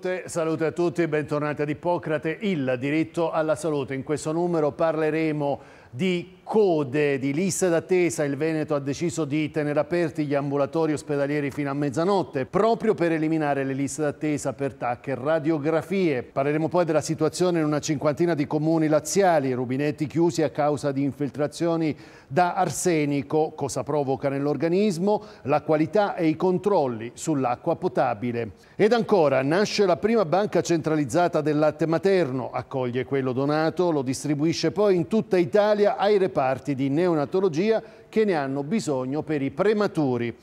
salute, salute a tutti, bentornati ad Ippocrate, il diritto alla salute. In questo numero parleremo di code, di liste d'attesa, il Veneto ha deciso di tenere aperti gli ambulatori ospedalieri fino a mezzanotte, proprio per eliminare le liste d'attesa per TAC e radiografie. Parleremo poi della situazione in una cinquantina di comuni laziali, rubinetti chiusi a causa di infiltrazioni da arsenico, cosa provoca nell'organismo, la qualità e i controlli sull'acqua potabile. Ed ancora, nasce la prima banca centralizzata del latte materno, accoglie quello donato, lo distribuisce poi in tutta Italia anestesia ai reparti di neonatologia che ne hanno bisogno per i prematuri.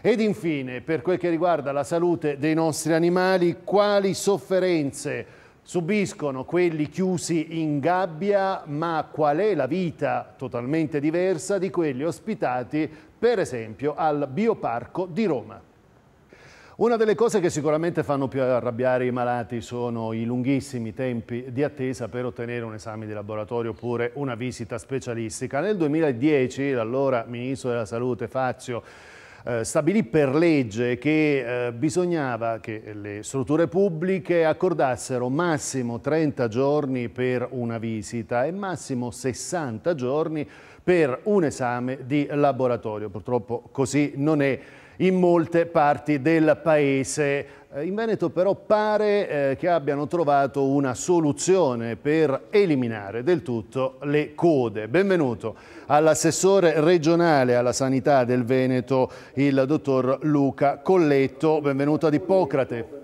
Ed infine, per quel che riguarda la salute dei nostri animali, quali sofferenze subiscono quelli chiusi in gabbia, ma qual è la vita totalmente diversa di quelli ospitati, per esempio, al Bioparco di Roma? Una delle cose che sicuramente fanno più arrabbiare i malati sono i lunghissimi tempi di attesa per ottenere un esame di laboratorio oppure una visita specialistica. Nel 2010 l'allora Ministro della Salute Fazio eh, stabilì per legge che eh, bisognava che le strutture pubbliche accordassero massimo 30 giorni per una visita e massimo 60 giorni per un esame di laboratorio. Purtroppo così non è in molte parti del paese. Eh, in Veneto però pare eh, che abbiano trovato una soluzione per eliminare del tutto le code. Benvenuto all'assessore regionale alla sanità del Veneto, il dottor Luca Colletto. Benvenuto ad Ippocrate.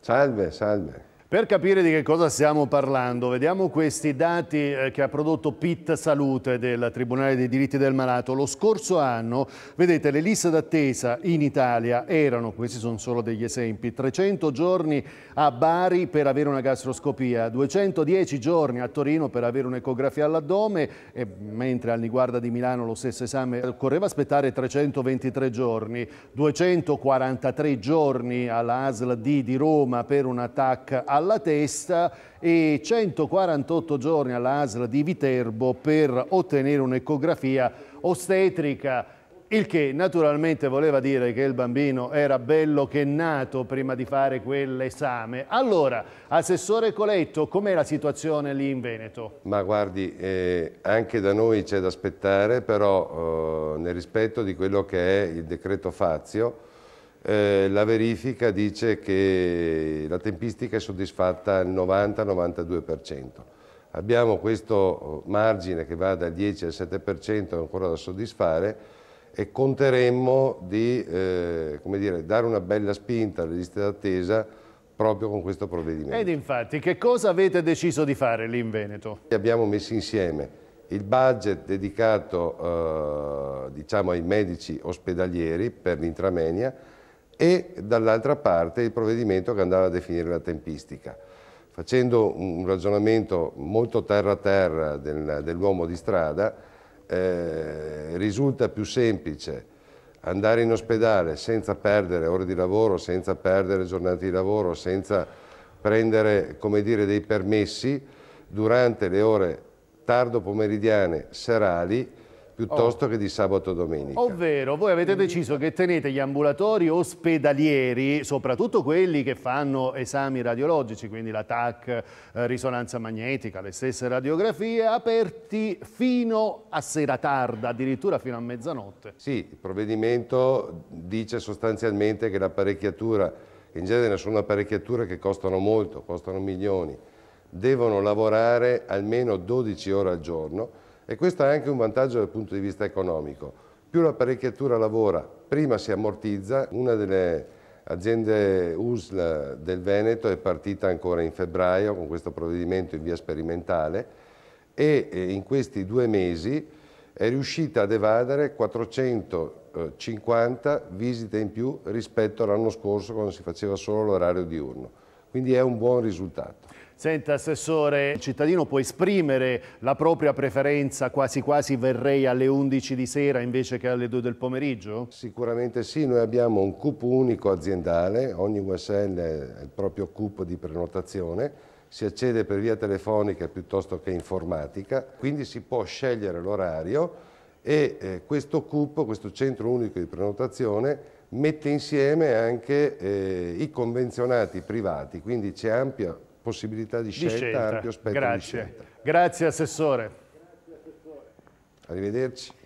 Salve, salve. Per capire di che cosa stiamo parlando, vediamo questi dati eh, che ha prodotto PIT Salute del Tribunale dei diritti del malato. Lo scorso anno, vedete, le liste d'attesa in Italia erano, questi sono solo degli esempi, 300 giorni a Bari per avere una gastroscopia, 210 giorni a Torino per avere un'ecografia all'addome, mentre al Niguarda di Milano lo stesso esame occorreva aspettare 323 giorni, 243 giorni alla ASL di Roma per un attacco a alla testa e 148 giorni alla di Viterbo per ottenere un'ecografia ostetrica il che naturalmente voleva dire che il bambino era bello che nato prima di fare quell'esame. Allora, Assessore Coletto, com'è la situazione lì in Veneto? Ma guardi, eh, anche da noi c'è da aspettare, però eh, nel rispetto di quello che è il decreto Fazio, eh, la verifica dice che la tempistica è soddisfatta al 90-92%. Abbiamo questo eh, margine che va dal 10 al 7% ancora da soddisfare e conteremmo di eh, dire, dare una bella spinta alle liste d'attesa proprio con questo provvedimento. Ed infatti, che cosa avete deciso di fare lì in Veneto? Abbiamo messo insieme il budget dedicato eh, diciamo, ai medici ospedalieri per l'intramenia e dall'altra parte il provvedimento che andava a definire la tempistica. Facendo un ragionamento molto terra-terra dell'uomo di strada, eh, risulta più semplice andare in ospedale senza perdere ore di lavoro, senza perdere giornate di lavoro, senza prendere dire, dei permessi durante le ore tardo pomeridiane serali piuttosto oh. che di sabato e domenica. Ovvero, voi avete deciso che tenete gli ambulatori ospedalieri, soprattutto quelli che fanno esami radiologici, quindi la TAC, eh, risonanza magnetica, le stesse radiografie, aperti fino a sera tarda, addirittura fino a mezzanotte. Sì, il provvedimento dice sostanzialmente che l'apparecchiatura, in genere sono apparecchiature che costano molto, costano milioni, devono lavorare almeno 12 ore al giorno, e questo è anche un vantaggio dal punto di vista economico. Più l'apparecchiatura lavora, prima si ammortizza. Una delle aziende USL del Veneto è partita ancora in febbraio con questo provvedimento in via sperimentale e eh, in questi due mesi è riuscita ad evadere 450 visite in più rispetto all'anno scorso quando si faceva solo l'orario diurno quindi è un buon risultato. Senta Assessore, il cittadino può esprimere la propria preferenza quasi quasi verrei alle 11 di sera invece che alle 2 del pomeriggio? Sicuramente sì, noi abbiamo un cupo unico aziendale, ogni USL ha il proprio cupo di prenotazione, si accede per via telefonica piuttosto che informatica, quindi si può scegliere l'orario e eh, questo cupo, questo centro unico di prenotazione mette insieme anche eh, i convenzionati privati, quindi c'è ampia possibilità di scelta, di scelta. ampio spettro Grazie. di scelta. Grazie Assessore. Arrivederci.